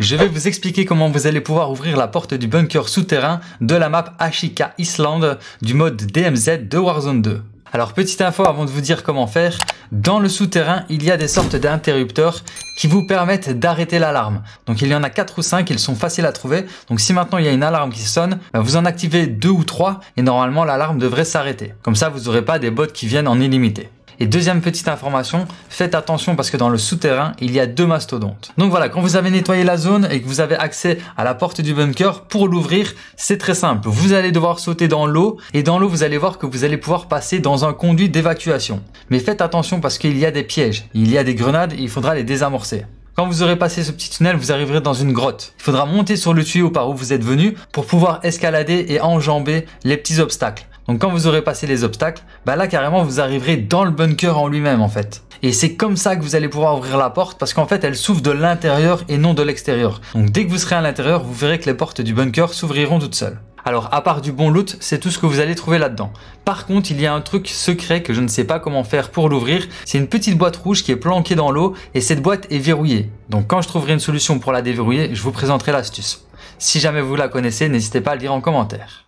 Je vais vous expliquer comment vous allez pouvoir ouvrir la porte du bunker souterrain de la map Ashika Island du mode DMZ de Warzone 2. Alors petite info avant de vous dire comment faire, dans le souterrain il y a des sortes d'interrupteurs qui vous permettent d'arrêter l'alarme. Donc il y en a 4 ou 5, ils sont faciles à trouver. Donc si maintenant il y a une alarme qui sonne, bah, vous en activez 2 ou 3 et normalement l'alarme devrait s'arrêter. Comme ça vous n'aurez pas des bots qui viennent en illimité. Et deuxième petite information, faites attention parce que dans le souterrain, il y a deux mastodontes. Donc voilà, quand vous avez nettoyé la zone et que vous avez accès à la porte du bunker, pour l'ouvrir, c'est très simple. Vous allez devoir sauter dans l'eau et dans l'eau, vous allez voir que vous allez pouvoir passer dans un conduit d'évacuation. Mais faites attention parce qu'il y a des pièges, il y a des grenades il faudra les désamorcer. Quand vous aurez passé ce petit tunnel, vous arriverez dans une grotte. Il faudra monter sur le tuyau par où vous êtes venu pour pouvoir escalader et enjamber les petits obstacles. Donc quand vous aurez passé les obstacles, bah là carrément vous arriverez dans le bunker en lui-même en fait. Et c'est comme ça que vous allez pouvoir ouvrir la porte parce qu'en fait elle s'ouvre de l'intérieur et non de l'extérieur. Donc dès que vous serez à l'intérieur, vous verrez que les portes du bunker s'ouvriront toutes seules. Alors à part du bon loot, c'est tout ce que vous allez trouver là-dedans. Par contre, il y a un truc secret que je ne sais pas comment faire pour l'ouvrir. C'est une petite boîte rouge qui est planquée dans l'eau et cette boîte est verrouillée. Donc quand je trouverai une solution pour la déverrouiller, je vous présenterai l'astuce. Si jamais vous la connaissez, n'hésitez pas à le dire en commentaire.